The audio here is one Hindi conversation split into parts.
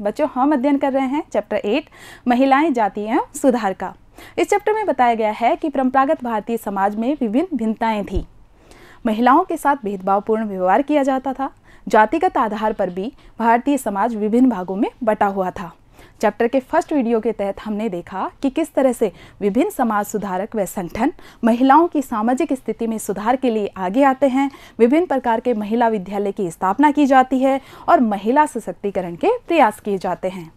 बच्चों हम अध्ययन कर रहे हैं चैप्टर एट महिलाएं जाति एवं सुधार का इस चैप्टर में बताया गया है कि परंपरागत भारतीय समाज में विभिन्न भिन्नताएं थी महिलाओं के साथ भेदभावपूर्ण व्यवहार किया जाता था जातिगत आधार पर भी भारतीय समाज विभिन्न भागों में बटा हुआ था चैप्टर के फर्स्ट वीडियो के तहत हमने देखा कि किस तरह से विभिन्न समाज सुधारक व संगठन महिलाओं की सामाजिक स्थिति में सुधार के लिए आगे आते हैं विभिन्न प्रकार के महिला विद्यालय की स्थापना की जाती है और महिला सशक्तिकरण के प्रयास किए जाते हैं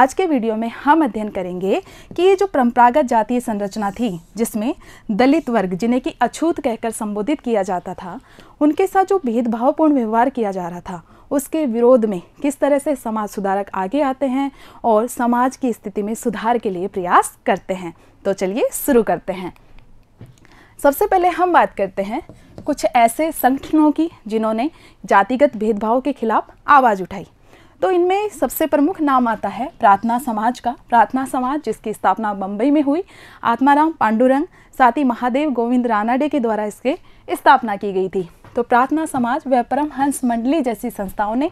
आज के वीडियो में हम अध्ययन करेंगे कि ये जो परंपरागत जातीय संरचना थी जिसमें दलित वर्ग जिन्हें की अछूत कहकर संबोधित किया जाता था उनके साथ जो भेदभावपूर्ण व्यवहार किया जा रहा था उसके विरोध में किस तरह से समाज सुधारक आगे आते हैं और समाज की स्थिति में सुधार के लिए प्रयास करते हैं तो चलिए शुरू करते हैं सबसे पहले हम बात करते हैं कुछ ऐसे संगठनों की जिन्होंने जातिगत भेदभाव के खिलाफ आवाज़ उठाई तो इनमें सबसे प्रमुख नाम आता है प्रार्थना समाज का प्रार्थना समाज जिसकी स्थापना बम्बई में हुई आत्माराम पांडुरंग साथ ही महादेव गोविंद रानाडे के द्वारा इसके स्थापना की गई थी तो प्रार्थना समाज व परम हंस मंडली जैसी संस्थाओं ने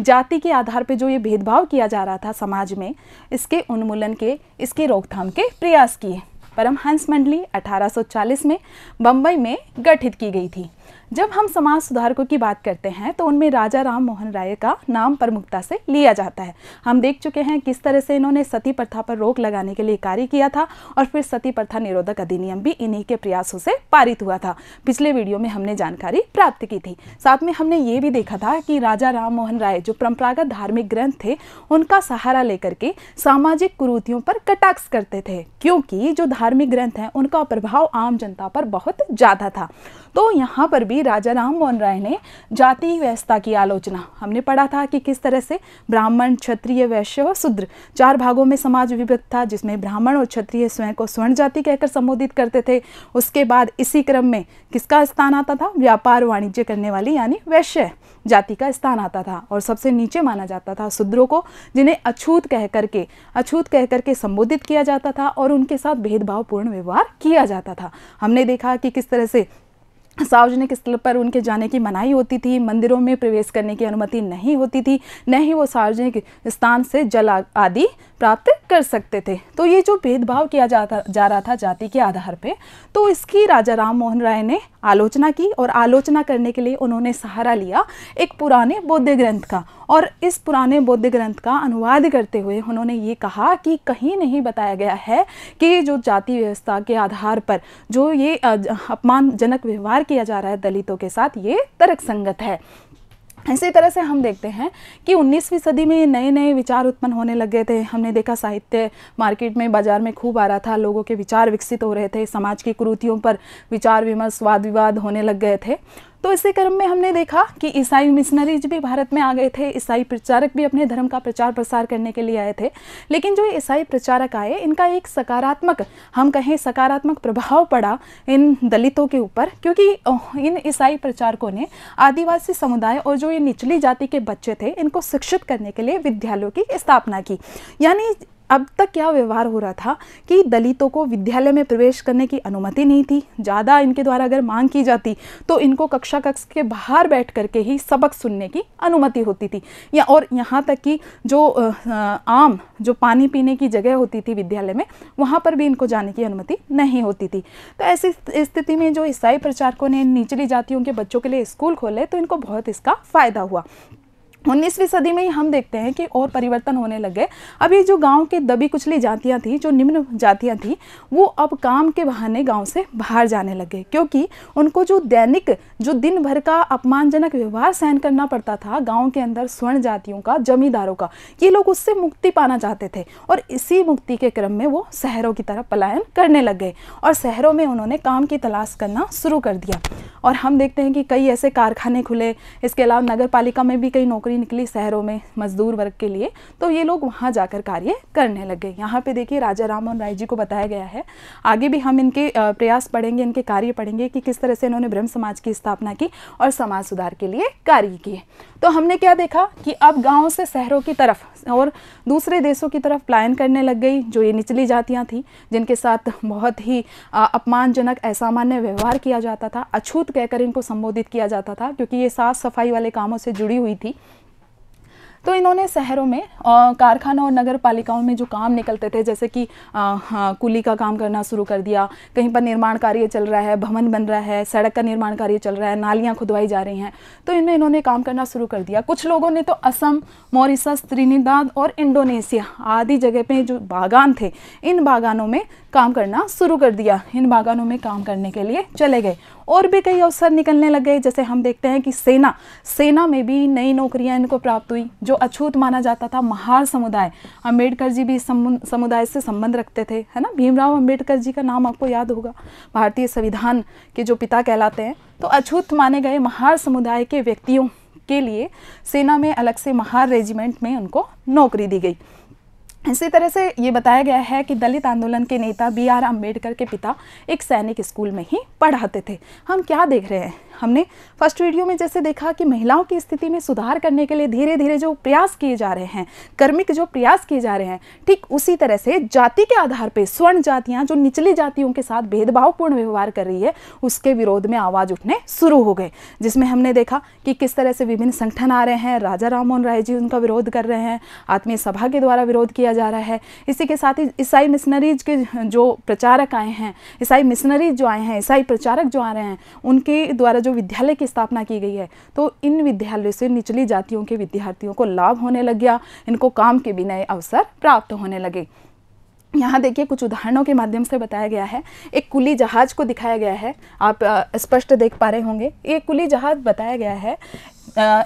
जाति के आधार पर जो ये भेदभाव किया जा रहा था समाज में इसके उन्मूलन के इसके रोकथाम के प्रयास किए परमहंस मंडली 1840 में बम्बई में गठित की गई थी जब हम समाज सुधारकों की बात करते हैं तो उनमें राजा राम मोहन राय का नाम प्रमुखता से लिया जाता है हम देख चुके हैं किस तरह से इन्होंने सती प्रथा पर रोक लगाने के लिए कार्य किया था और फिर सती प्रथा निरोधक अधिनियम भी इन्हीं के प्रयासों से पारित हुआ था पिछले वीडियो में हमने जानकारी प्राप्त की थी साथ में हमने ये भी देखा था कि राजा राम मोहन राय जो परंपरागत धार्मिक ग्रंथ थे उनका सहारा लेकर के सामाजिक कुरूतियों पर कटाक्ष करते थे क्योंकि जो धार्मिक ग्रंथ हैं उनका प्रभाव आम जनता पर बहुत ज़्यादा था तो यहाँ पर भी राजा राम मोहन राय ने जाति व्यवस्था की आलोचना हमने पढ़ा था कि किस तरह से ब्राह्मण क्षत्रिय वैश्य और शूद्र चार भागों में समाज विभक्त था जिसमें ब्राह्मण और क्षत्रिय स्वयं को स्वर्ण जाति कहकर संबोधित करते थे उसके बाद इसी क्रम में किसका स्थान आता था व्यापार वाणिज्य करने वाली यानी वैश्य जाति का स्थान आता था और सबसे नीचे माना जाता था शूद्रों को जिन्हें अछूत कह करके अछूत कह करके संबोधित किया जाता था और उनके साथ भेदभावपूर्ण व्यवहार किया जाता था हमने देखा कि किस तरह से सार्वजनिक स्थल पर उनके जाने की मनाही होती थी मंदिरों में प्रवेश करने की अनुमति नहीं होती थी न ही वो सार्वजनिक स्थान से जल आदि प्राप्त कर सकते थे तो ये जो भेदभाव किया जाता जा रहा था जाति के आधार पे तो इसकी राजा राम मोहन राय ने आलोचना की और आलोचना करने के लिए उन्होंने सहारा लिया एक पुराने बौद्ध ग्रंथ का और इस पुराने बौद्ध ग्रंथ का अनुवाद करते हुए उन्होंने ये कहा कि कहीं नहीं बताया गया है कि जो जाति व्यवस्था के आधार पर जो ये अपमानजनक व्यवहार किया जा रहा है दलितों के साथ ये तर्क संगत है इसी तरह से हम देखते हैं कि 19वीं सदी में नए नए विचार उत्पन्न होने लग गए थे हमने देखा साहित्य मार्केट में बाजार में खूब आ रहा था लोगों के विचार विकसित हो रहे थे समाज की कुरूतियों पर विचार विमर्श वाद विवाद होने लग गए थे तो इसी क्रम में हमने देखा कि ईसाई मिशनरीज भी भारत में आ गए थे ईसाई प्रचारक भी अपने धर्म का प्रचार प्रसार करने के लिए आए थे लेकिन जो ईसाई प्रचारक आए इनका एक सकारात्मक हम कहें सकारात्मक प्रभाव पड़ा इन दलितों के ऊपर क्योंकि इन ईसाई प्रचारकों ने आदिवासी समुदाय और जो ये निचली जाति के बच्चे थे इनको शिक्षित करने के लिए विद्यालयों की स्थापना की यानी अब तक क्या व्यवहार हो रहा था कि दलितों को विद्यालय में प्रवेश करने की अनुमति नहीं थी ज़्यादा इनके द्वारा अगर मांग की जाती तो इनको कक्षा कक्ष के बाहर बैठ करके ही सबक सुनने की अनुमति होती थी या और यहाँ तक कि जो आम जो पानी पीने की जगह होती थी विद्यालय में वहाँ पर भी इनको जाने की अनुमति नहीं होती थी तो ऐसी स्थिति में जो ईसाई प्रचारकों ने निचली जातियों के बच्चों के लिए स्कूल खोले तो इनको बहुत इसका फ़ायदा हुआ उन्नीसवीं सदी में ही हम देखते हैं कि और परिवर्तन होने लगे अब ये जो गांव के दबी कुचली जातियां थी जो निम्न जातियां थी वो अब काम के बहाने गांव से बाहर जाने लगे क्योंकि उनको जो दैनिक जो दिन भर का अपमानजनक व्यवहार सहन करना पड़ता था गांव के अंदर स्वर्ण जातियों का जमींदारों का ये लोग उससे मुक्ति पाना चाहते थे और इसी मुक्ति के क्रम में वो शहरों की तरफ पलायन करने लग गए और शहरों में उन्होंने काम की तलाश करना शुरू कर दिया और हम देखते हैं कि कई ऐसे कारखाने खुले इसके अलावा नगर में भी कई नौकरी नौकरी निकली शहरों में मजदूर वर्ग के लिए तो ये लोग वहाँ जाकर कार्य करने लग गए यहाँ पे देखिए राजा राम मोहन राय जी को बताया गया है आगे भी हम इनके प्रयास पढ़ेंगे इनके कार्य पढ़ेंगे कि किस तरह से इन्होंने ब्रह्म समाज की स्थापना की और समाज सुधार के लिए कार्य किए तो हमने क्या देखा कि अब गाँव से शहरों की तरफ और दूसरे देशों की तरफ प्लान करने लग गई जो ये निचली जातियाँ थीं जिनके साथ बहुत ही अपमानजनक असामान्य व्यवहार किया जाता था अछूत कहकर इनको संबोधित किया जाता था क्योंकि ये साफ सफाई वाले कामों से जुड़ी हुई थी तो इन्होंने शहरों में कारखानों और नगर पालिकाओं में जो काम निकलते थे जैसे कि हाँ, कुली का काम करना शुरू कर दिया कहीं पर निर्माण कार्य चल रहा है भवन बन रहा है सड़क का निर्माण कार्य चल रहा है नालियाँ खुदवाई जा रही हैं तो इनमें इन्होंने काम करना शुरू कर दिया कुछ लोगों ने तो असम मॉरिसस त्रिनिदाद और इंडोनेशिया आदि जगह पर जो बागान थे इन बागानों में काम करना शुरू कर दिया इन बागानों में काम करने के लिए चले गए और भी कई अवसर निकलने लग गए जैसे हम देखते हैं कि सेना सेना में भी नई नौकरियां इनको प्राप्त हुई जो अछूत माना जाता था महार समुदाय अम्बेडकर जी भी इस समुदाय से संबंध रखते थे है ना भीमराव अम्बेडकर जी का नाम आपको याद होगा भारतीय संविधान के जो पिता कहलाते हैं तो अछूत माने गए महार समुदाय के व्यक्तियों के लिए सेना में अलग से महार रेजिमेंट में उनको नौकरी दी गई इसी तरह से ये बताया गया है कि दलित आंदोलन के नेता बी आर अम्बेडकर के पिता एक सैनिक स्कूल में ही पढ़ाते थे हम क्या देख रहे हैं हमने फर्स्ट वीडियो में जैसे देखा कि महिलाओं की स्थिति में सुधार करने के लिए धीरे धीरे जो प्रयास किए जा रहे हैं कर्मिक जो प्रयास किए जा रहे हैं ठीक उसी तरह से जाति के आधार पर स्वर्ण जातियाँ जो निचली जातियों के साथ भेदभावपूर्ण व्यवहार कर रही है उसके विरोध में आवाज़ उठने शुरू हो गए जिसमें हमने देखा कि किस तरह से विभिन्न संगठन आ रहे हैं राजा राम मोहन राय जी उनका विरोध कर रहे हैं आत्मीय सभा के द्वारा विरोध किया जा रहा है इसी के साथ ही ईसाई मिशनरीज के जो प्रचारक आए हैं ईसाई मिशनरीज जो आए हैं ईसाई प्रचारक जो आ रहे हैं उनके द्वारा जो विद्यालय की स्थापना की गई है तो इन विद्यालयों से निचली जातियों के विद्यार्थियों को लाभ होने लग गया इनको काम के भी नए अवसर प्राप्त होने लगे यहाँ देखिए कुछ उदाहरणों के माध्यम से बताया गया है एक कुली जहाज को दिखाया गया है आप स्पष्ट देख पा रहे होंगे ये कुली जहाज बताया गया है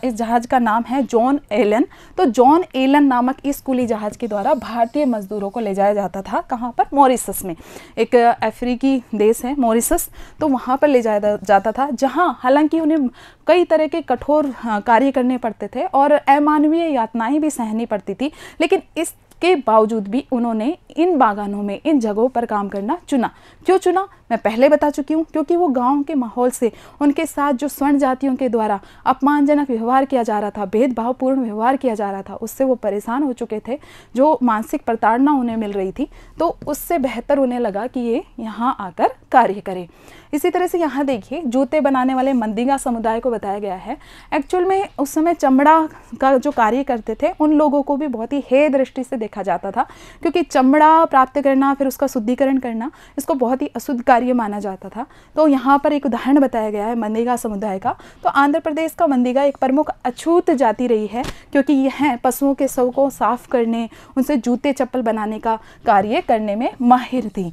इस जहाज़ का नाम है जॉन एलन तो जॉन एलन नामक इस कुली जहाज़ के द्वारा भारतीय मजदूरों को ले जाया जाता था कहाँ पर मॉरिसस में एक अफ्रीकी देश है मॉरिसस तो वहाँ पर ले जाया जाता था जहाँ हालांकि उन्हें कई तरह के कठोर हाँ, कार्य करने पड़ते थे और अमानवीय यातनाएं भी सहनी पड़ती थी लेकिन इस के बावजूद भी उन्होंने इन बागानों में इन जगहों पर काम करना चुना क्यों चुना मैं पहले बता चुकी हूँ क्योंकि वो गाँव के माहौल से उनके साथ जो स्वर्ण जातियों के द्वारा अपमानजनक व्यवहार किया जा रहा था भेदभावपूर्ण व्यवहार किया जा रहा था उससे वो परेशान हो चुके थे जो मानसिक प्रताड़ना उन्हें मिल रही थी तो उससे बेहतर उन्हें लगा कि ये यहाँ आकर कार्य करें इसी तरह से यहाँ देखिए जूते बनाने वाले मंदिगा समुदाय को बताया गया है एक्चुअल में उस समय चमड़ा का जो कार्य करते थे उन लोगों को भी बहुत ही हे दृष्टि से देखा जाता था क्योंकि चमड़ा प्राप्त करना फिर उसका शुद्धिकरण करना इसको बहुत ही अशुद्ध कार्य माना जाता था तो यहाँ पर एक उदाहरण बताया गया है मंदिगा समुदाय का तो आंध्र प्रदेश का मंदिगा एक प्रमुख अछूत जाति रही है क्योंकि यह पशुओं के शव को साफ करने उनसे जूते चप्पल बनाने का कार्य करने में माहिर थी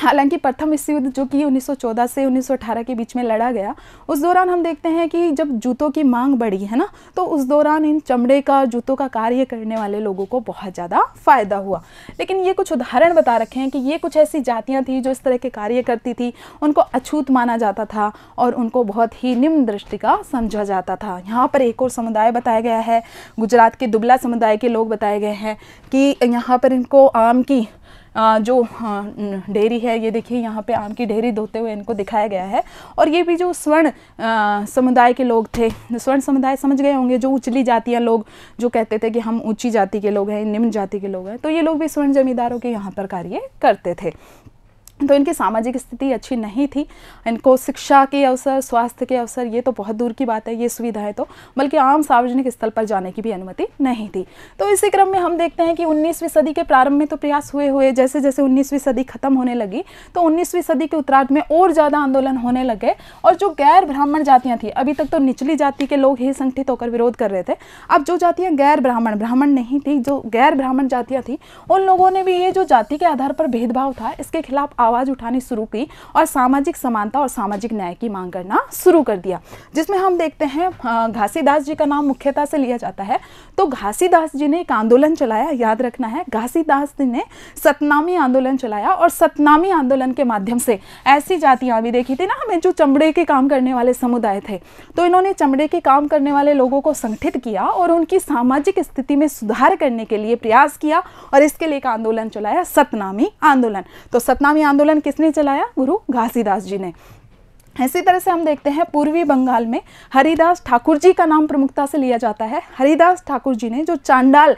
हालांकि प्रथम विश्व युद्ध जो कि 1914 से 1918 के बीच में लड़ा गया उस दौरान हम देखते हैं कि जब जूतों की मांग बढ़ी है ना तो उस दौरान इन चमड़े का जूतों का कार्य करने वाले लोगों को बहुत ज़्यादा फायदा हुआ लेकिन ये कुछ उदाहरण बता रखे हैं कि ये कुछ ऐसी जातियाँ थी जो इस तरह के कार्य करती थी उनको अछूत माना जाता था और उनको बहुत ही निम्न दृष्टि का समझा जाता था यहाँ पर एक और समुदाय बताया गया है गुजरात के दुबला समुदाय के लोग बताए गए हैं कि यहाँ पर इनको आम की जो डेयरी है ये देखिए यहाँ पे आम की डेयरी धोते हुए इनको दिखाया गया है और ये भी जो स्वर्ण समुदाय के लोग थे स्वर्ण समुदाय समझ गए होंगे जो उचली जातियाँ लोग जो कहते थे कि हम ऊँची जाति के लोग हैं निम्न जाति के लोग हैं तो ये लोग भी स्वर्ण जमींदारों के यहाँ पर कार्य करते थे तो इनकी सामाजिक स्थिति अच्छी नहीं थी इनको शिक्षा के अवसर स्वास्थ्य के अवसर ये तो बहुत दूर की बात है ये सुविधाएं तो बल्कि आम सार्वजनिक स्थल पर जाने की भी अनुमति नहीं थी तो इसी क्रम में हम देखते हैं कि 19वीं सदी के प्रारंभ में तो प्रयास हुए हुए जैसे जैसे 19वीं सदी खत्म होने लगी तो उन्नीसवीं सदी के उत्तरार्ध में और ज़्यादा आंदोलन होने लगे और जो गैर ब्राह्मण जातियाँ थी अभी तक तो निचली जाति के लोग ही संगठित होकर विरोध कर रहे थे अब जो जातियाँ गैर ब्राह्मण ब्राह्मण नहीं थी जो गैर ब्राह्मण जातियाँ थी उन लोगों ने भी ये जो जाति के आधार पर भेदभाव था इसके खिलाफ आवाज़ उठानी शुरू की और सामाजिक समानता और सामाजिक न्याय की मांग करना शुरू कर दिया जिसमें हम देखते हैं घासीदास जी का नाम मुख्यतः से लिया जाता है तो घासीदास जी ने एक आंदोलन चलाया याद रखना है घासीदास जी ने सतनामी आंदोलन चलाया और सतनामी आंदोलन के माध्यम से ऐसी जातियाँ भी देखी थी ना हमें जो चमड़े के काम करने वाले समुदाय थे तो इन्होंने चमड़े के काम करने वाले लोगों को संगठित किया और उनकी सामाजिक स्थिति में सुधार करने के लिए प्रयास किया और इसके लिए एक आंदोलन चलाया सतनामी आंदोलन तो सतनामी आंदोलन आंदोलन किसने चलाया गुरु घासीदास जी ने इसी तरह से हम देखते हैं पूर्वी बंगाल में हरिदास ठाकुर जी का नाम प्रमुखता से लिया जाता है हरिदास ठाकुर जी ने जो चांडाल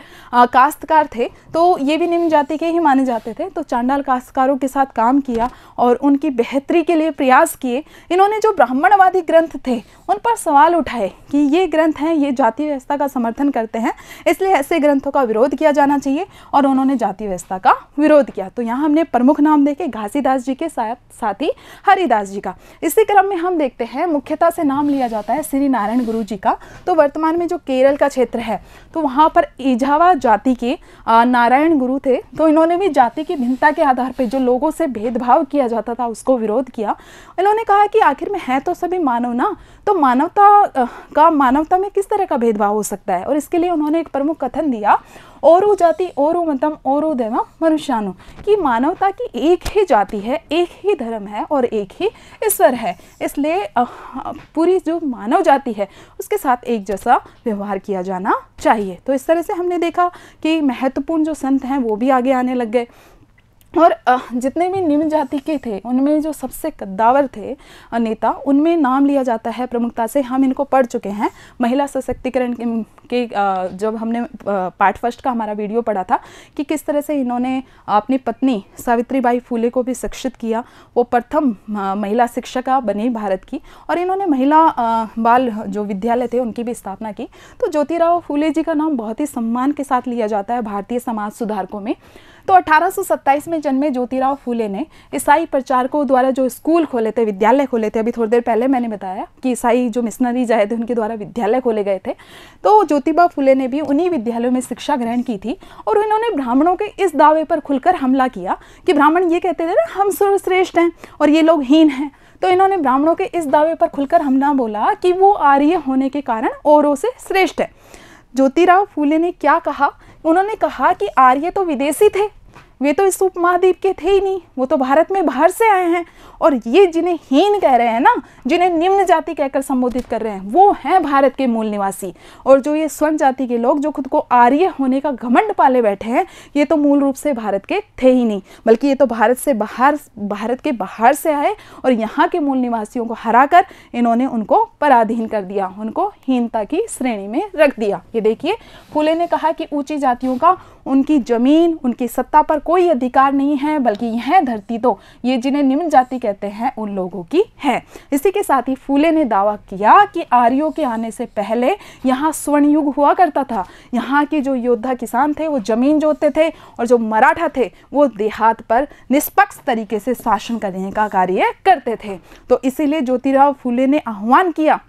काश्तकार थे तो ये भी निम्न जाति के ही माने जाते थे तो चांडाल काश्तकारों के साथ काम किया और उनकी बेहतरी के लिए प्रयास किए इन्होंने जो ब्राह्मणवादी ग्रंथ थे उन पर सवाल उठाए कि ये ग्रंथ हैं ये जाति व्यवस्था का समर्थन करते हैं इसलिए ऐसे ग्रंथों का विरोध किया जाना चाहिए और उन्होंने जाति व्यवस्था का विरोध किया तो यहाँ हमने प्रमुख नाम देखे घासीदास जी के साथ साथ ही हरिदास जी का इसी इसी क्रम में हम देखते हैं मुख्यतः से नाम लिया जाता है श्री नारायण गुरु जी का तो वर्तमान में जो केरल का क्षेत्र है तो वहाँ पर ईझावा जाति के नारायण गुरु थे तो इन्होंने भी जाति की भिन्नता के आधार पर जो लोगों से भेदभाव किया जाता था उसको विरोध किया इन्होंने कहा कि आखिर में है तो सभी मानव ना तो मानवता का मानवता में किस तरह का भेदभाव हो सकता है और इसके लिए उन्होंने एक प्रमुख कथन दिया औरू जाति औरू मतम औरू देव मनुष्यानु कि मानवता की एक ही जाति है एक ही धर्म है और एक ही ईश्वर है इसलिए पूरी जो मानव जाति है उसके साथ एक जैसा व्यवहार किया जाना चाहिए तो इस तरह से हमने देखा कि महत्वपूर्ण जो संत हैं वो भी आगे आने लग गए और जितने भी निम्न जाति के थे उनमें जो सबसे कद्दावर थे नेता उनमें नाम लिया जाता है प्रमुखता से हम इनको पढ़ चुके हैं महिला सशक्तिकरण के, के जब हमने पार्ट फर्स्ट का हमारा वीडियो पढ़ा था कि किस तरह से इन्होंने अपनी पत्नी सावित्रीबाई फूले को भी शिक्षित किया वो प्रथम महिला शिक्षिका बनी भारत की और इन्होंने महिला बाल जो विद्यालय थे उनकी भी स्थापना की तो ज्योतिराव फूले जी का नाम बहुत ही सम्मान के साथ लिया जाता है भारतीय समाज सुधारकों में तो 1827 में जन्मे ज्योतिराव फूले ने ईसाई प्रचारकों द्वारा जो स्कूल खोले थे विद्यालय खोले थे अभी थोड़ी देर पहले मैंने बताया कि ईसाई जो मिशनरीज आए थे उनके द्वारा विद्यालय खोले गए थे तो ज्योतिबा फूले ने भी उन्हीं विद्यालयों में शिक्षा ग्रहण की थी और इन्होंने ब्राह्मणों के इस दावे पर खुलकर हमला किया कि ब्राह्मण ये कहते थे ना हम सर्वश्रेष्ठ हैं और ये लोग हीन हैं तो इन्होंने ब्राह्मणों के इस दावे पर खुलकर हमला बोला कि वो आर्य होने के कारण औरों से श्रेष्ठ है ज्योतिराव फूले ने क्या कहा उन्होंने कहा कि आर्य तो विदेशी थे वे तो इस उपमहाद्वीप के थे ही नहीं वो तो भारत में बाहर से आए हैं और ये जिन्हें हीन कह रहे हैं ना जिन्हें निम्न जाति कहकर संबोधित कर रहे हैं वो हैं भारत के मूल निवासी और जो ये स्वर्ण जाति के लोग जो खुद को आर्य होने का घमंड पाले बैठे हैं ये तो मूल रूप से भारत के थे ही नहीं बल्कि ये तो भारत से बाहर भारत के बाहर से आए और यहाँ के मूल निवासियों को कर इन्होंने उनको पराधीन कर दिया उनको हीनता की श्रेणी में रख दिया ये देखिए फूले ने कहा कि ऊंची जातियों का उनकी जमीन उनकी सत्ता पर कोई अधिकार नहीं है बल्कि यह धरती तो ये जिन्हें निम्न जाति कहते हैं उन लोगों की है इसी के साथ ही फूले ने दावा किया कि आर्यों के आने से पहले यहाँ स्वर्णयुग हुआ करता था यहाँ के जो योद्धा किसान थे वो जमीन जोतते थे और जो मराठा थे वो देहात पर निष्पक्ष तरीके से शासन करने का कार्य करते थे तो इसीलिए ज्योतिराव फूले ने आह्वान किया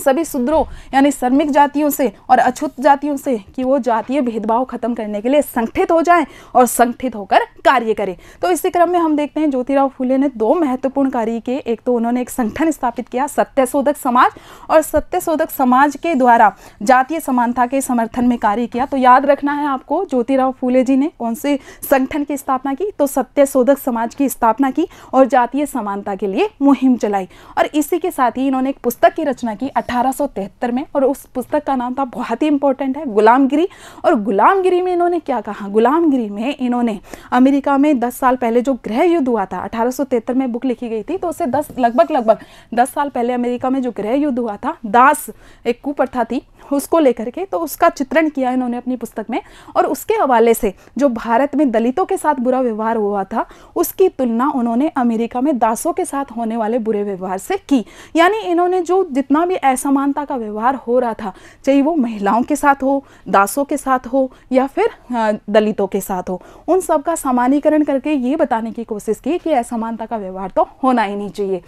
सभी शूद्रों यानी श्रमिक जातियों से और अछूत जातियों से कि वो जातीय भेदभाव खत्म करने के लिए संगठित हो जाएं और संगठित होकर कार्य करें तो इसी क्रम में हम देखते हैं ज्योतिराव फूले ने दो महत्वपूर्ण कार्य किए एक तो उन्होंने एक संगठन स्थापित किया सत्यशोधक समाज और सत्यशोधक समाज के द्वारा जातीय समानता के समर्थन में कार्य किया तो याद रखना है आपको ज्योतिराव फूले जी ने कौन से संगठन की स्थापना की तो सत्यशोधक समाज की स्थापना की और जातीय समानता के लिए मुहिम चलाई और इसी के साथ ही इन्होंने एक पुस्तक की रचना की अठारह में और उस पुस्तक का नाम था बहुत ही इंपॉर्टेंट है गुलामगिरी और गुलामगिरी में इन्होंने क्या कहा गुलामगिरी में इन्होंने अमेरिका अमेरिका में 10 साल पहले जो गृह युद्ध हुआ था अठारह में बुक लिखी गई थी तो उससे 10 लगभग लगभग 10 साल पहले अमेरिका में जो गृह युद्ध हुआ था दास एक कुप्रथा थी उसको लेकर के तो उसका चित्रण किया इन्होंने अपनी पुस्तक में और उसके हवाले से जो भारत में दलितों के साथ बुरा व्यवहार हुआ था उसकी तुलना उन्होंने अमेरिका में दासों के साथ होने वाले बुरे व्यवहार से की यानी इन्होंने जो जितना भी असमानता का व्यवहार हो रहा था चाहे वो महिलाओं के साथ हो दासों के साथ हो या फिर दलितों के साथ हो उन सब का सामान्यकरण करके ये बताने की कोशिश की कि असमानता का व्यवहार तो होना ही नहीं चाहिए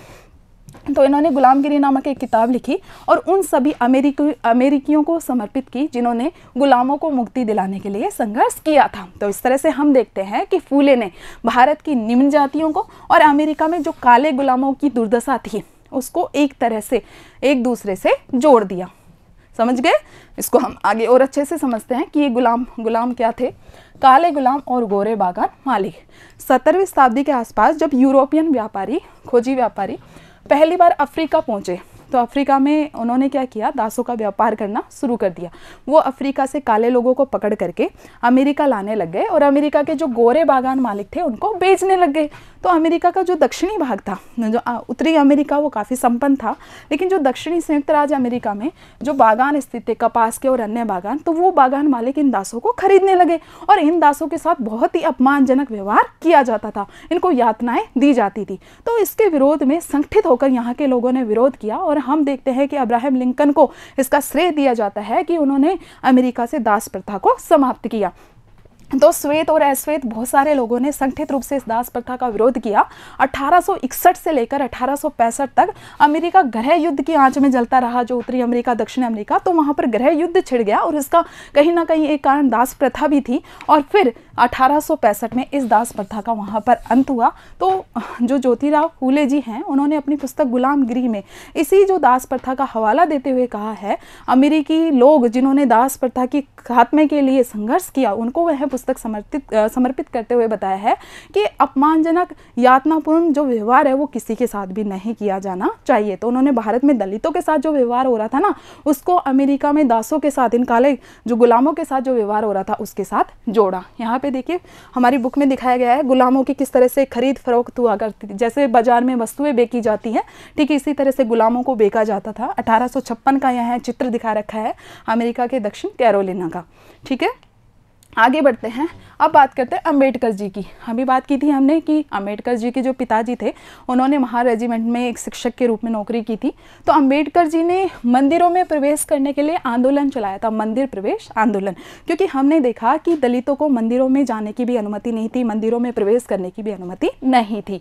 तो इन्होंने गुलामगिरी नामक एक किताब लिखी और उन सभी अमेरिकी अमेरिकियों को समर्पित की जिन्होंने गुलामों को मुक्ति दिलाने के लिए संघर्ष किया था तो इस तरह से हम देखते हैं कि फूले ने भारत की निम्न जातियों को और अमेरिका में जो काले गुलामों की दुर्दशा थी उसको एक तरह से एक दूसरे से जोड़ दिया समझ गए इसको हम आगे और अच्छे से समझते हैं कि ये गुलाम गुलाम क्या थे काले गुलाम और गोरे बागान मालिक सत्तरवीं शताब्दी के आसपास जब यूरोपियन व्यापारी खोजी व्यापारी पहली बार अफ्रीका पहुंचे तो अफ्रीका में उन्होंने क्या किया दासों का व्यापार करना शुरू कर दिया वो अफ्रीका से काले लोगों को पकड़ करके अमेरिका लाने लग गए और अमेरिका के जो गोरे बागान मालिक थे उनको बेचने लग गए तो अमेरिका का जो दक्षिणी भाग था जो उत्तरी अमेरिका वो काफ़ी संपन्न था लेकिन जो दक्षिणी संयुक्त राज्य अमेरिका में जो बागान स्थित थे कपास के और अन्य बागान तो वो बागान मालिक इन दासों को खरीदने लगे और इन दासों के साथ बहुत ही अपमानजनक व्यवहार किया जाता था इनको यातनाएं दी जाती थी तो इसके विरोध में संगठित होकर यहाँ के लोगों ने विरोध किया और हम देखते हैं कि अब्राहम लिंकन को इसका श्रेय दिया जाता है कि उन्होंने अमेरिका से दास प्रथा को समाप्त किया तो श्वेत और अश्वेत बहुत सारे लोगों ने संगठित रूप से इस दास प्रथा का विरोध किया 1861 से लेकर अठारह तक अमेरिका ग्रह युद्ध की आंच में जलता रहा जो उत्तरी अमेरिका दक्षिण अमेरिका तो वहाँ पर ग्रह युद्ध छिड़ गया और इसका कहीं ना कहीं एक कारण दास प्रथा भी थी और फिर अठारह में इस दास प्रथा का वहाँ पर अंत हुआ तो जो ज्योतिराव फूले जी हैं उन्होंने अपनी पुस्तक गुलामगिरी में इसी जो दास प्रथा का हवाला देते हुए कहा है अमेरिकी लोग जिन्होंने दास प्रथा की खात्मे के लिए संघर्ष किया उनको वह पुस्तक पुस्तक समर्पित समर्पित करते हुए बताया है कि अपमानजनक यातनापूर्ण जो व्यवहार है वो किसी के साथ भी नहीं किया जाना चाहिए तो उन्होंने भारत में दलितों के साथ जो व्यवहार हो रहा था ना उसको अमेरिका में दासों के साथ इन काले जो गुलामों के साथ जो व्यवहार हो रहा था उसके साथ जोड़ा यहाँ पे देखिए हमारी बुक में दिखाया गया है गुलामों की किस तरह से खरीद फरोख्त हुआ करती थी जैसे बाजार में वस्तुएं बेची जाती हैं ठीक है इसी तरह से गुलामों को बेचा जाता था अठारह का यहाँ चित्र दिखा रखा है अमेरिका के दक्षिण कैरोलिना का ठीक है आगे बढ़ते हैं अब बात करते हैं अंबेडकर जी की अभी बात की थी हमने कि अंबेडकर जी के जो पिताजी थे उन्होंने महार रेजिमेंट में एक शिक्षक के रूप में नौकरी की थी तो अंबेडकर जी ने मंदिरों में प्रवेश करने के लिए आंदोलन चलाया था मंदिर प्रवेश आंदोलन क्योंकि हमने देखा कि दलितों को मंदिरों में जाने की भी अनुमति नहीं थी मंदिरों में प्रवेश करने की भी अनुमति नहीं थी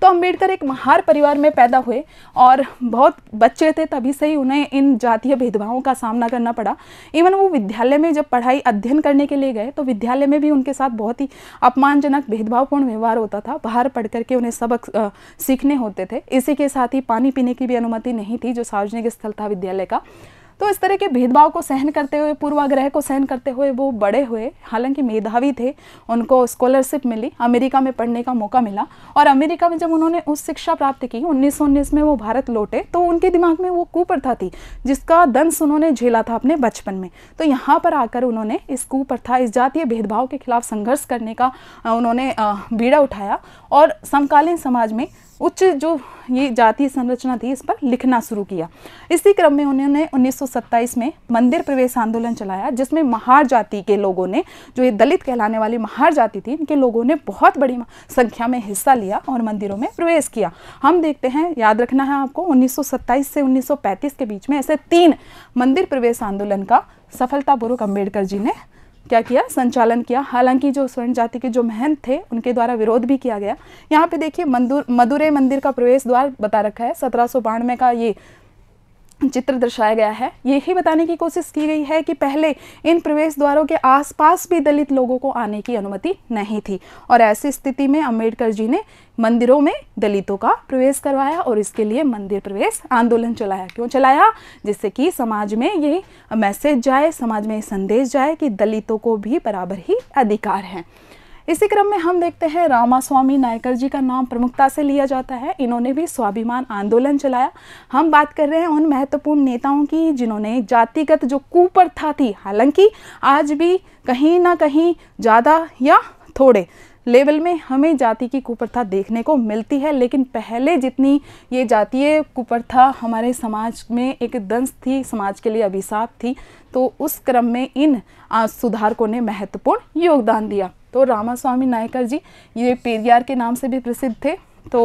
तो अंबेडकर एक महार परिवार में पैदा हुए और बहुत बच्चे थे तभी से ही उन्हें इन जातीय भेदभावों का सामना करना पड़ा इवन वो विद्यालय में जब पढ़ाई अध्ययन करने के लिए गए तो विद्यालय में भी उनके साथ बहुत ही अपमानजनक भेदभावपूर्ण व्यवहार होता था बाहर पढ़ करके उन्हें सबक सीखने होते थे इसी के साथ ही पानी पीने की भी अनुमति नहीं थी जो सार्वजनिक स्थल था विद्यालय का तो इस तरह के भेदभाव को सहन करते हुए पूर्वाग्रह को सहन करते हुए वो बड़े हुए हालांकि मेधावी थे उनको स्कॉलरशिप मिली अमेरिका में पढ़ने का मौका मिला और अमेरिका में जब उन्होंने उस शिक्षा प्राप्त की उन्नीस में वो भारत लौटे तो उनके दिमाग में वो कुप्रथा थी जिसका दंश उन्होंने झेला था अपने बचपन में तो यहाँ पर आकर उन्होंने इस कुप्रथा इस जातीय भेदभाव के खिलाफ संघर्ष करने का उन्होंने बीड़ा उठाया और समकालीन समाज में उच्च जो ये जातीय संरचना थी इस पर लिखना शुरू किया इसी क्रम में उन्होंने 1927 में मंदिर प्रवेश आंदोलन चलाया जिसमें महार जाति के लोगों ने जो ये दलित कहलाने वाली महार जाति थी इनके लोगों ने बहुत बड़ी संख्या में हिस्सा लिया और मंदिरों में प्रवेश किया हम देखते हैं याद रखना है आपको उन्नीस से उन्नीस के बीच में ऐसे तीन मंदिर प्रवेश आंदोलन का सफलतापूर्वक अम्बेडकर जी ने क्या किया संचालन किया हालांकि जो स्वर्ण जाति के जो महंत थे उनके द्वारा विरोध भी किया गया यहाँ पे देखिए मधुरे मंदिर का प्रवेश द्वार बता रखा है सत्रह का ये चित्र दर्शाया गया है ये ही बताने की कोशिश की गई है कि पहले इन प्रवेश द्वारों के आसपास भी दलित लोगों को आने की अनुमति नहीं थी और ऐसी स्थिति में अम्बेडकर जी ने मंदिरों में दलितों का प्रवेश करवाया और इसके लिए मंदिर प्रवेश आंदोलन चलाया क्यों चलाया जिससे कि समाज में ये मैसेज जाए समाज में ये संदेश जाए कि दलितों को भी बराबर ही अधिकार हैं इसी क्रम में हम देखते हैं रामास्वामी नायकर जी का नाम प्रमुखता से लिया जाता है इन्होंने भी स्वाभिमान आंदोलन चलाया हम बात कर रहे हैं उन महत्वपूर्ण नेताओं की जिन्होंने जातिगत जो कुप्रथा थी हालांकि आज भी कहीं ना कहीं ज़्यादा या थोड़े लेवल में हमें जाति की कुप्रथा देखने को मिलती है लेकिन पहले जितनी ये जातीय कुप्रथा हमारे समाज में एक दंश थी समाज के लिए अभिशाप थी तो उस क्रम में इन सुधारकों ने महत्वपूर्ण योगदान दिया तो रामा स्वामी नायकर जी ये पेरियार के नाम से भी प्रसिद्ध थे तो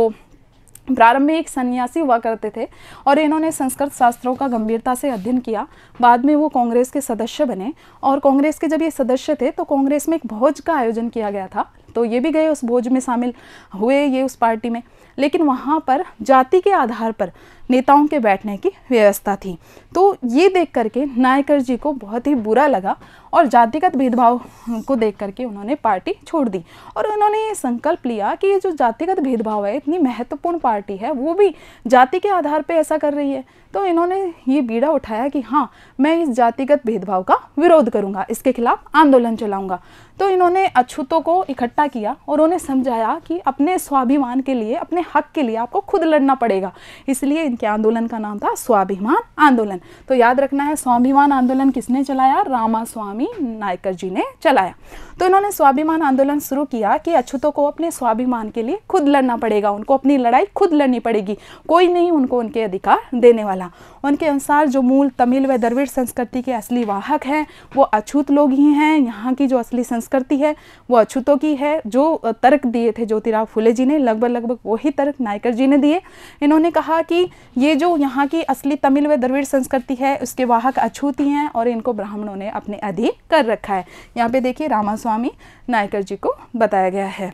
प्रारंभ में एक सन्यासी हुआ करते थे और इन्होंने संस्कृत शास्त्रों का गंभीरता से अध्ययन किया बाद में वो कांग्रेस के सदस्य बने और कांग्रेस के जब ये सदस्य थे तो कांग्रेस में एक भोज का आयोजन किया गया था तो ये भी गए उस भोज में शामिल हुए ये उस पार्टी में लेकिन वहाँ पर जाति के आधार पर नेताओं के बैठने की व्यवस्था थी तो ये देख करके नायकर जी को बहुत ही बुरा लगा और जातिगत भेदभाव को देख करके उन्होंने पार्टी छोड़ दी और उन्होंने ये संकल्प लिया कि ये जो जातिगत भेदभाव है इतनी महत्वपूर्ण पार्टी है वो भी जाति के आधार पर ऐसा कर रही है तो इन्होंने ये बीड़ा उठाया कि हाँ मैं इस जातिगत भेदभाव का विरोध करूँगा इसके खिलाफ आंदोलन चलाऊँगा तो इन्होंने अछूतों को इकट्ठा किया और उन्हें समझाया कि अपने स्वाभिमान के लिए अपने हक के लिए आपको खुद लड़ना पड़ेगा इसलिए इनके आंदोलन का नाम था स्वाभिमान आंदोलन तो याद रखना है स्वाभिमान आंदोलन किसने चलाया रामा स्वामी स्वामी नायकर जी ने चलाया तो इन्होंने स्वाभिमान आंदोलन शुरू किया कि अछूतों को अपने स्वाभिमान के लिए खुद लड़ना पड़ेगा उनको अपनी लड़ाई खुद लड़नी पड़ेगी कोई नहीं उनको उनके अधिकार देने वाला उनके अनुसार जो मूल तमिल व द्रविड़ संस्कृति के असली वाहक हैं वो अछूत लोग ही हैं यहाँ की जो असली संस्कृति है वो अछूतों की है जो तर्क दिए थे ज्योतिराव फुले जी ने लगभग लगभग वही तर्क नायकर जी ने दिए इन्होंने कहा कि ये जो यहाँ की असली तमिल व द्रविड़ संस्कृति है उसके वाहक अछूत ही हैं और इनको ब्राह्मणों ने अपने अधीन भी कर रखा है यहाँ पे देखिए रामास्वामी नायकर जी को बताया गया है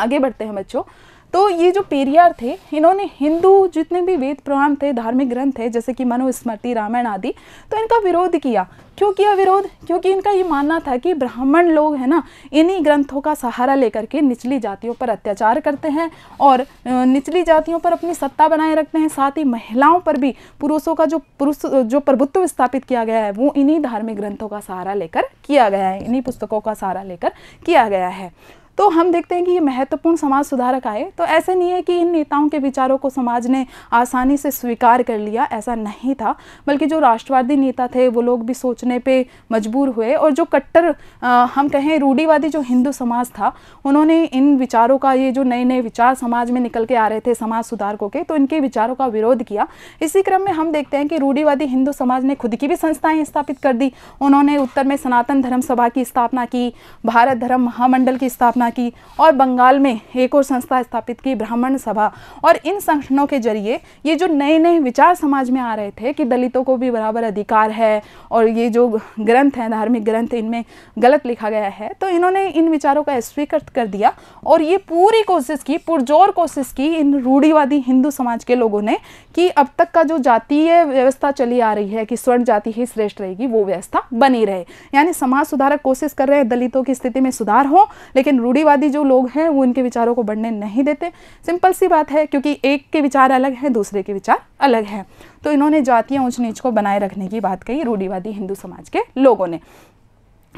आगे बढ़ते हैं बच्चों तो ये जो पेरियार थे इन्होंने हिंदू जितने भी वेद पुराण थे धार्मिक ग्रंथ थे जैसे कि मनुस्मृति रामायण आदि तो इनका विरोध किया क्यों किया विरोध क्योंकि इनका ये मानना था कि ब्राह्मण लोग है ना इन्हीं ग्रंथों का सहारा लेकर के निचली जातियों पर अत्याचार करते हैं और निचली जातियों पर अपनी सत्ता बनाए रखते हैं साथ ही महिलाओं पर भी पुरुषों का जो पुरुष जो प्रभुत्व स्थापित किया गया है वो इन्हीं धार्मिक ग्रंथों का सहारा लेकर किया गया है इन्हीं पुस्तकों का सहारा लेकर किया गया है तो हम देखते हैं कि ये महत्वपूर्ण समाज सुधारक आए तो ऐसे नहीं है कि इन नेताओं के विचारों को समाज ने आसानी से स्वीकार कर लिया ऐसा नहीं था बल्कि जो राष्ट्रवादी नेता थे वो लोग भी सोचने पर मजबूर हुए और जो कट्टर आ, हम कहें रूढ़ीवादी जो हिंदू समाज था उन्होंने इन विचारों का ये जो नए नए विचार समाज में निकल के आ रहे थे समाज सुधारकों के तो इनके विचारों का विरोध किया इसी क्रम में हम देखते हैं कि रूढ़ीवादी हिंदू समाज ने खुद की भी संस्थाएं स्थापित कर दी उन्होंने उत्तर में सनातन धर्म सभा की स्थापना की भारत धर्म महामंडल की स्थापना स्थापना की और बंगाल में एक और संस्था स्थापित की ब्राह्मण सभा और इन संगठनों के जरिए ये जो नए नए विचार समाज में आ रहे थे कि दलितों को भी बराबर अधिकार है और ये जो ग्रंथ हैं धार्मिक ग्रंथ इनमें गलत लिखा गया है तो इन्होंने इन विचारों का स्वीकृत कर दिया और ये पूरी कोशिश की पुरजोर कोशिश की इन रूढ़ीवादी हिंदू समाज के लोगों ने कि अब तक का जो जातीय व्यवस्था चली आ रही है कि स्वर्ण जाति ही श्रेष्ठ रहेगी वो व्यवस्था बनी रहे यानी समाज सुधारक कोशिश कर रहे हैं दलितों की स्थिति में सुधार हो लेकिन रूढ़ीवादी जो लोग हैं वो इनके विचारों को बढ़ने नहीं देते सिंपल सी बात है क्योंकि एक के विचार अलग हैं दूसरे के विचार अलग हैं तो इन्होंने जातीय ऊँच नीच को बनाए रखने की बात कही रूढ़ीवादी हिंदू समाज के लोगों ने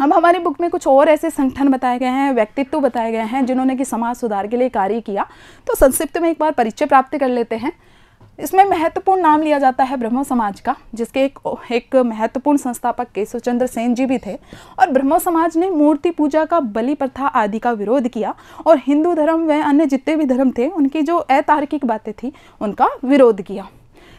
अब हमारी बुक में कुछ और ऐसे संगठन बताए गए हैं व्यक्तित्व बताए गए हैं जिन्होंने कि समाज सुधार के लिए कार्य किया तो संक्षिप्त में एक बार परिचय प्राप्त कर लेते हैं इसमें महत्वपूर्ण नाम लिया जाता है ब्रह्मो समाज का जिसके एक एक महत्वपूर्ण संस्थापक केशव चंद्र सेन जी भी थे और ब्रह्मो समाज ने मूर्ति पूजा का बलि प्रथा आदि का विरोध किया और हिंदू धर्म व अन्य जितने भी धर्म थे उनकी जो अतार्किक बातें थी उनका विरोध किया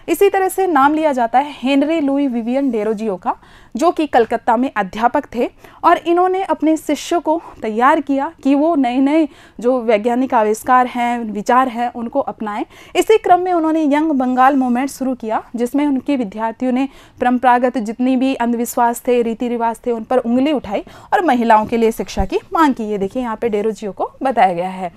इसी तरह से नाम लिया जाता है हेनरी लुई विवियन डेरोजियो का जो कि कलकत्ता में अध्यापक थे और इन्होंने अपने शिष्यों को तैयार किया कि वो नए नए जो वैज्ञानिक आविष्कार हैं विचार हैं उनको अपनाएं इसी क्रम में उन्होंने यंग बंगाल मूवमेंट शुरू किया जिसमें उनके विद्यार्थियों ने परंपरागत जितनी भी अंधविश्वास थे रीति रिवाज थे उन पर उंगली उठाई और महिलाओं के लिए शिक्षा की मांग की ये देखिए यहाँ पर डेरोजियो को बताया गया है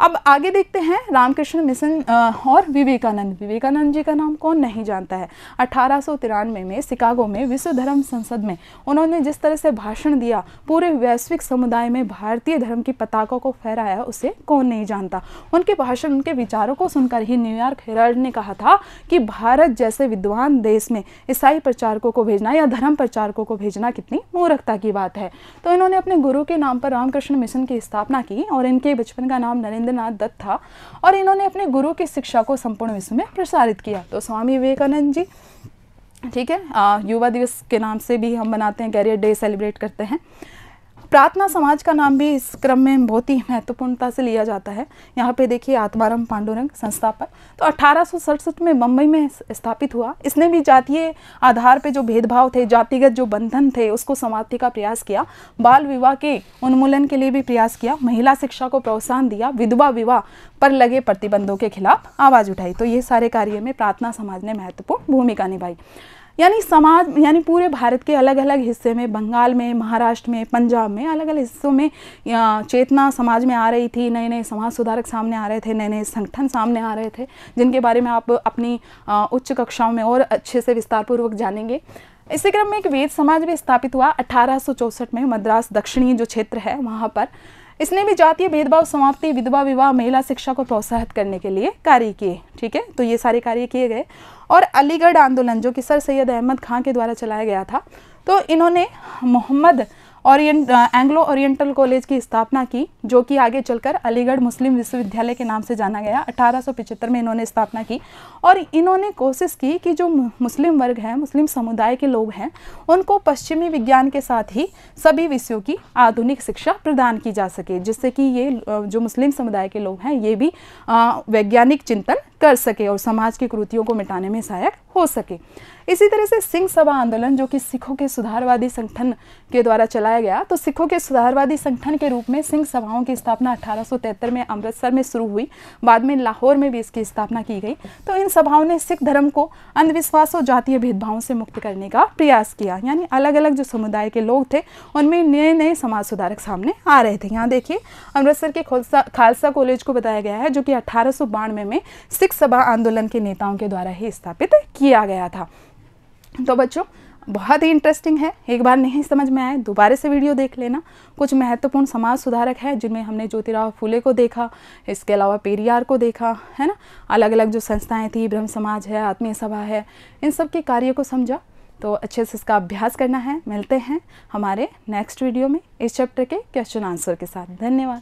अब आगे देखते हैं रामकृष्ण मिशन और विवेकानंद विवेकानंद जी का नाम कौन नहीं जानता है अठारह में शिकागो में विश्व धर्म संसद में उन्होंने जिस तरह से भाषण दिया पूरे वैश्विक समुदाय में भारतीय धर्म की पताकों को फहराया उसे कौन नहीं जानता उनके भाषण उनके विचारों को सुनकर ही न्यूयॉर्क हेरल्ड ने कहा था कि भारत जैसे विद्वान देश में ईसाई प्रचारकों को भेजना या धर्म प्रचारकों को भेजना कितनी मूर्खता की बात है तो इन्होंने अपने गुरु के नाम पर रामकृष्ण मिशन की स्थापना की और इनके बचपन का नाम नरेंद्र आनंदनाथ दत्त था और इन्होंने अपने गुरु की शिक्षा को संपूर्ण विश्व में प्रसारित किया तो स्वामी विवेकानंद जी ठीक है युवा दिवस के नाम से भी हम मनाते हैं कैरियर डे सेलिब्रेट करते हैं प्रार्थना समाज का नाम भी इस क्रम में बहुत ही महत्वपूर्णता से लिया जाता है यहाँ पे देखिए आत्माराम पांडुरंग संस्थापक तो अठारह में बम्बई में स्थापित हुआ इसने भी जातीय आधार पे जो भेदभाव थे जातिगत जो बंधन थे उसको समाप्ति का प्रयास किया बाल विवाह के उन्मूलन के लिए भी प्रयास किया महिला शिक्षा को प्रोत्साहन दिया विधवा विवाह पर लगे प्रतिबंधों के खिलाफ आवाज़ उठाई तो ये सारे कार्य में प्रार्थना समाज ने महत्वपूर्ण भूमिका निभाई यानी समाज यानी पूरे भारत के अलग अलग हिस्से में बंगाल में महाराष्ट्र में पंजाब में अलग अलग हिस्सों में चेतना समाज में आ रही थी नए नए समाज सुधारक सामने आ रहे थे नए नए संगठन सामने आ रहे थे जिनके बारे में आप अपनी उच्च कक्षाओं में और अच्छे से विस्तारपूर्वक जानेंगे इसी क्रम में एक वेद समाज भी स्थापित हुआ अठारह में मद्रास दक्षिणी जो क्षेत्र है वहाँ पर इसने भी जातीय भेदभाव समाप्ति विधवा विवाह महिला शिक्षा को प्रोत्साहित करने के लिए कार्य किए ठीक है तो ये सारे कार्य किए गए और अलीगढ़ आंदोलन जो कि सर सैयद अहमद खां के द्वारा चलाया गया था तो इन्होंने मोहम्मद ओरिएंट एंग्लो ओरिएंटल कॉलेज की स्थापना की जो कि आगे चलकर अलीगढ़ मुस्लिम विश्वविद्यालय के नाम से जाना गया 1875 में इन्होंने स्थापना की और इन्होंने कोशिश की कि जो मुस्लिम वर्ग हैं मुस्लिम समुदाय के लोग हैं उनको पश्चिमी विज्ञान के साथ ही सभी विषयों की आधुनिक शिक्षा प्रदान की जा सके जिससे कि ये जो मुस्लिम समुदाय के लोग हैं ये भी वैज्ञानिक चिंतन कर सके और समाज की कृतियों को मिटाने में सहायक हो सके इसी तरह से सिंह सभा आंदोलन जो कि सिखों के सुधारवादी संगठन के द्वारा चलाया गया तो सिखों के सुधारवादी संगठन के रूप में सिंह सभाओं की स्थापना 1873 में अमृतसर में शुरू हुई बाद में लाहौर में भी इसकी स्थापना की गई तो इन सभाओं ने सिख धर्म को अंधविश्वास और जातीय भेदभावों से मुक्त करने का प्रयास किया यानी अलग अलग जो समुदाय के लोग थे उनमें नए नए समाज सुधारक सामने आ रहे थे यहाँ देखिए अमृतसर के खालसा कॉलेज को बताया गया है जो कि अठारह में, में सिख सिख सभा आंदोलन के नेताओं के द्वारा ही स्थापित किया गया था तो बच्चों बहुत ही इंटरेस्टिंग है एक बार नहीं समझ में आए दोबारा से वीडियो देख लेना कुछ महत्वपूर्ण समाज सुधारक है जिनमें हमने ज्योतिराव फूले को देखा इसके अलावा पेरियार को देखा है ना अलग अलग जो संस्थाएं थी ब्रह्म समाज है आत्मीय सभा है इन सब के कार्य को समझा तो अच्छे से इसका अभ्यास करना है मिलते हैं हमारे नेक्स्ट वीडियो में इस चैप्टर के क्वेश्चन आंसर के साथ धन्यवाद